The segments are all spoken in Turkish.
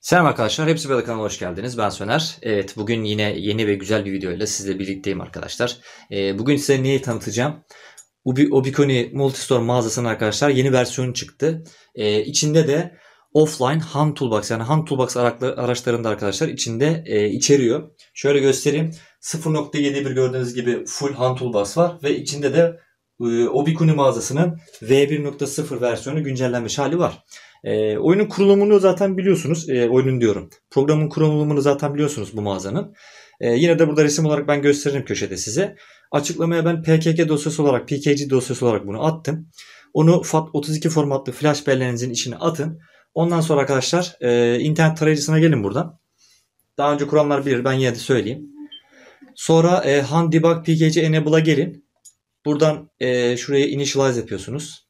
Selam arkadaşlar, Hepsi Böyle kanala hoş geldiniz. Ben Söner. Evet, bugün yine yeni ve güzel bir videoyla sizle birlikteyim arkadaşlar. Ee, bugün size neyi tanıtacağım? Ubi, Obiconi Multistore mağazasının arkadaşlar yeni versiyonu çıktı. Ee, içinde de offline hand toolbox yani hand toolbox araçlarında arkadaşlar içinde e, içeriyor. Şöyle göstereyim. 0.71 gördüğünüz gibi full hand toolbox var ve içinde de e, Obikuni mağazasının V1.0 versiyonu güncellenmiş hali var. E, oyunun kurulumunu zaten biliyorsunuz. E, oyunun diyorum. Programın kurulumunu zaten biliyorsunuz bu mağazanın. E, yine de burada resim olarak ben gösteririm köşede size. Açıklamaya ben PKK dosyası olarak, PKG dosyası olarak bunu attım. Onu FAT32 formatlı flash belleğinizin içine atın. Ondan sonra arkadaşlar e, internet tarayıcısına gelin buradan. Daha önce kuranlar bilir ben yine de söyleyeyim. Sonra e, Han Debug PKG Enable'a gelin. Buradan e, şuraya initialize yapıyorsunuz.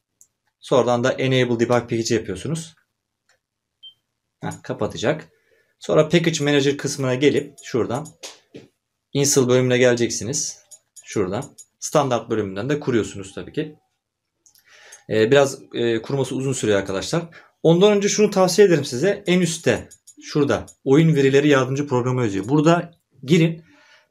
Sonradan da enable debug package yapıyorsunuz. Heh, kapatacak. Sonra package manager kısmına gelip şuradan install bölümüne geleceksiniz. Şuradan. Standart bölümünden de kuruyorsunuz tabii ki. Ee, biraz e, kurması uzun sürüyor arkadaşlar. Ondan önce şunu tavsiye ederim size. En üstte şurada oyun verileri yardımcı programı yazıyor. Burada girin.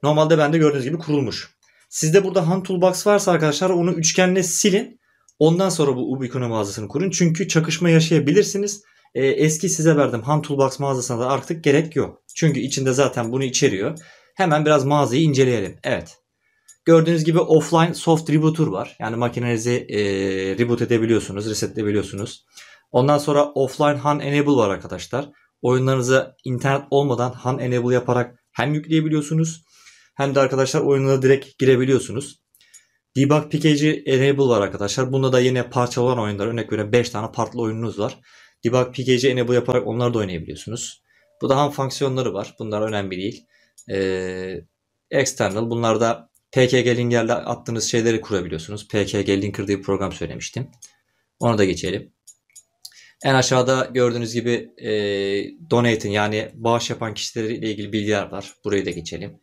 Normalde bende gördüğünüz gibi kurulmuş. Sizde burada hand toolbox varsa arkadaşlar onu üçgenle silin. Ondan sonra bu Ubiquin'e mağazasını kurun. Çünkü çakışma yaşayabilirsiniz. E, eski size verdim hand toolbox mağazasına da artık gerek yok. Çünkü içinde zaten bunu içeriyor. Hemen biraz mağazayı inceleyelim. Evet. Gördüğünüz gibi offline soft rebooter var. Yani makinenizi e, reboot edebiliyorsunuz, resetleyebiliyorsunuz. Ondan sonra offline han enable var arkadaşlar. Oyunlarınıza internet olmadan han enable yaparak hem yükleyebiliyorsunuz hem de arkadaşlar oyununa direkt girebiliyorsunuz. Debug Package'i enable var arkadaşlar. Bunda da yine parçalı olan oyunlar. Örnek veriyorum 5 tane partlı oyununuz var. Debug Package'i enable yaparak onları da oynayabiliyorsunuz. Bu da ham fonksiyonları var. Bunlar önemli değil. Ee, external. Bunlar da PKG linkerle attığınız şeyleri kurabiliyorsunuz. PKG linker diye bir program söylemiştim. Onu da geçelim. En aşağıda gördüğünüz gibi e, donate'in yani bağış yapan kişilerle ilgili bilgiler var. Burayı da geçelim.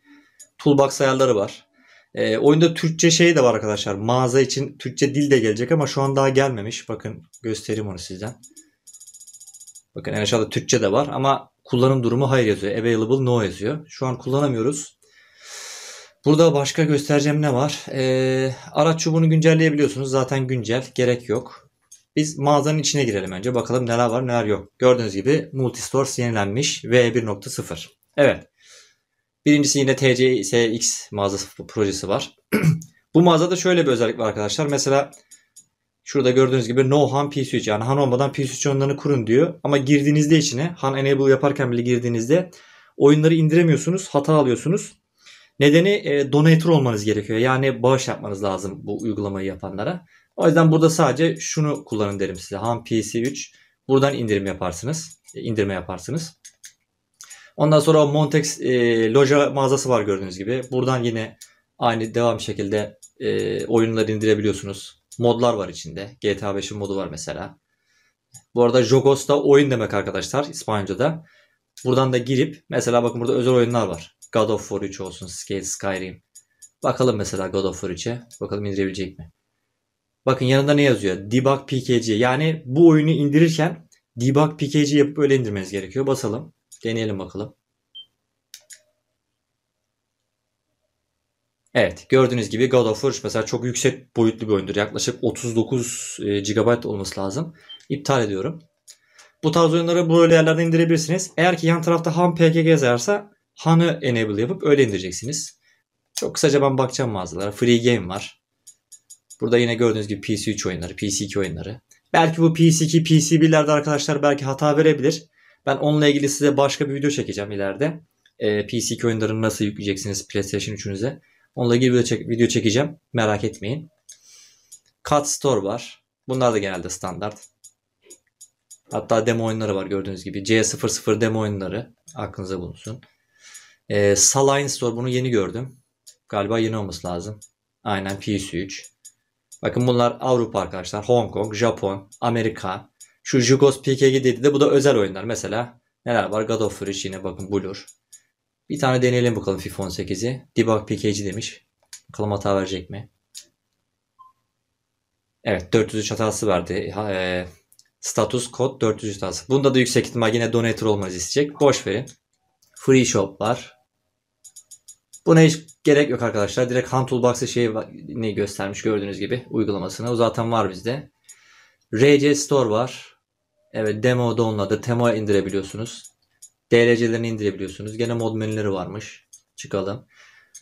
Toolbox ayarları var. E, oyunda Türkçe şey de var arkadaşlar. Mağaza için Türkçe dil de gelecek ama şu an daha gelmemiş. Bakın göstereyim onu sizden. Bakın en aşağıda Türkçe de var ama kullanım durumu hayır yazıyor. Available no yazıyor. Şu an kullanamıyoruz. Burada başka göstereceğim ne var? Ee, araç çubuğunu güncelleyebiliyorsunuz. Zaten güncel. Gerek yok. Biz mağazanın içine girelim önce. Bakalım neler var neler yok. Gördüğünüz gibi Multistores yenilenmiş. V1.0. Evet. Birincisi yine TCSX mağazası projesi var. Bu mağazada şöyle bir özellik var arkadaşlar. Mesela şurada gördüğünüz gibi no han p switch yani han olmadan p switch oyunlarını kurun diyor. Ama girdiğinizde içine han enable yaparken bile girdiğinizde oyunları indiremiyorsunuz. Hata alıyorsunuz. Nedeni e, donator olmanız gerekiyor. Yani bağış yapmanız lazım bu uygulamayı yapanlara. O yüzden burada sadece şunu kullanın derim size. Han PC3 buradan indirim yaparsınız. E, indirme yaparsınız. Ondan sonra o Montex e, loja mağazası var gördüğünüz gibi. Buradan yine aynı devam şekilde e, oyunları indirebiliyorsunuz. Modlar var içinde. GTA 5'in modu var mesela. Bu arada Jogos da oyun demek arkadaşlar İspanyolca'da. Buradan da girip mesela bakın burada özel oyunlar var. God of War 3 olsun, Skate, Skyrim. Bakalım mesela God of War 3'e. Bakalım indirebilecek mi? Bakın yanında ne yazıyor? Debug PKG. Yani bu oyunu indirirken debug PKG yapıp öyle indirmeniz gerekiyor. Basalım. Deneyelim bakalım. Evet gördüğünüz gibi God of War mesela çok yüksek boyutlu bir oyundur. Yaklaşık 39 e, GB olması lazım. İptal ediyorum. Bu tarz oyunları böyle yerlerden indirebilirsiniz. Eğer ki yan tarafta Han PKG yazarsa Han'ı enable yapıp öyle indireceksiniz. Çok kısaca ben bakacağım mağazalara. Free Game var. Burada yine gördüğünüz gibi PC3 oyunları, PC2 oyunları. Belki bu PC2, PC1'lerde arkadaşlar belki hata verebilir. Ben onunla ilgili size başka bir video çekeceğim ileride. E, ee, PC oyunlarını nasıl yükleyeceksiniz PlayStation 3'ünüze. Onunla ilgili video, çek video çekeceğim. Merak etmeyin. Cut Store var. Bunlar da genelde standart. Hatta demo oyunları var gördüğünüz gibi. C00 demo oyunları aklınıza bulunsun. E, Saline Store bunu yeni gördüm. Galiba yeni olması lazım. Aynen PS3. Bakın bunlar Avrupa arkadaşlar. Hong Kong, Japon, Amerika, şu Jugos PKG dedi de bu da özel oyunlar. Mesela neler var? God of War yine bakın Blur. Bir tane deneyelim bakalım FIFA 18'i. Debug PKG demiş. Bakalım hata verecek mi? Evet 403 hatası verdi. e, status kod 403 hatası. Bunda da yüksek ihtimal yine donator olmanızı isteyecek. Boş verin. Free shop var. Buna hiç gerek yok arkadaşlar. Direkt Hand Toolbox'ı şeyi ne göstermiş gördüğünüz gibi uygulamasını. O zaten var bizde. RC Store var. Evet demo download'ı tema indirebiliyorsunuz. DLC'lerini indirebiliyorsunuz. Gene mod menüleri varmış. Çıkalım.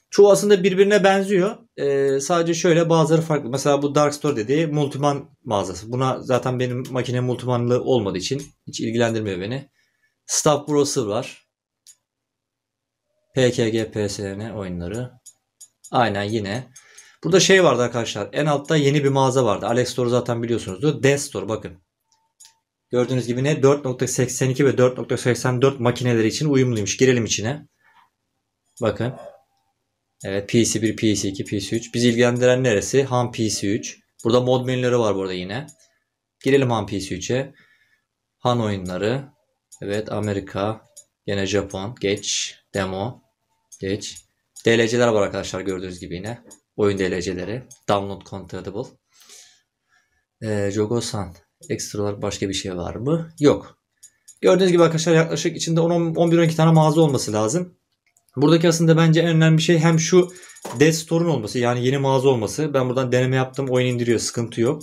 Çoğu aslında birbirine benziyor. Ee, sadece şöyle bazıları farklı. Mesela bu Dark Store dediği Multiman mağazası. Buna zaten benim makine Multiman'lı olmadığı için hiç ilgilendirmiyor beni. Staff Bros'u var. PKG, PSN oyunları. Aynen yine. Burada şey vardı arkadaşlar. En altta yeni bir mağaza vardı. Alex Store zaten biliyorsunuzdur. Death Store bakın. Gördüğünüz gibi ne 4.82 ve 4.84 makineleri için uyumluymuş. Girelim içine. Bakın. Evet PC1, PC2, PC3. Bizi ilgilendiren neresi? Ham PC3. Burada mod menüleri var burada yine. Girelim Han PC3'e. Han oyunları. Evet Amerika. Yine Japon. Geç. Demo. Geç. DLC'ler var arkadaşlar gördüğünüz gibi yine. Oyun DLC'leri. Download Contentable. Ee, Jogosan. Ekstra olarak başka bir şey var mı? Yok. Gördüğünüz gibi arkadaşlar yaklaşık içinde 11-12 tane mağaza olması lazım. Buradaki aslında bence en önemli şey hem şu Death Store'un olması yani yeni mağaza olması. Ben buradan deneme yaptım oyun indiriyor sıkıntı yok.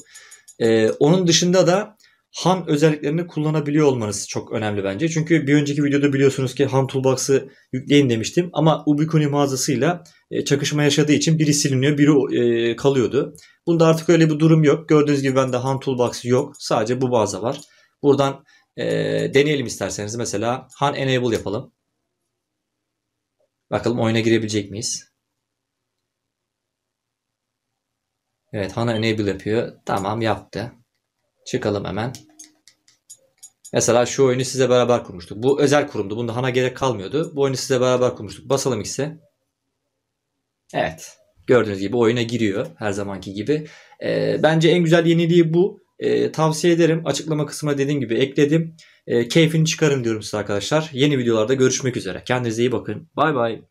Ee, onun dışında da ham özelliklerini kullanabiliyor olmanız çok önemli bence. Çünkü bir önceki videoda biliyorsunuz ki ham toolbox'ı yükleyin demiştim. Ama Ubikuni mağazasıyla e, çakışma yaşadığı için biri siliniyor biri e, kalıyordu. Bunda artık öyle bir durum yok. Gördüğünüz gibi bende hand toolbox yok. Sadece bu bazda var. Buradan e, deneyelim isterseniz. Mesela han enable yapalım. Bakalım oyuna girebilecek miyiz? Evet HANA enable yapıyor. Tamam yaptı. Çıkalım hemen. Mesela şu oyunu size beraber kurmuştuk. Bu özel kurumdu. Bunda HANA gerek kalmıyordu. Bu oyunu size beraber kurmuştuk. Basalım X'e. Evet. Gördüğünüz gibi oyuna giriyor her zamanki gibi. E, bence en güzel yeniliği bu. E, tavsiye ederim. Açıklama kısmına dediğim gibi ekledim. E, keyfini çıkarın diyorum size arkadaşlar. Yeni videolarda görüşmek üzere. Kendinize iyi bakın. Bay bay.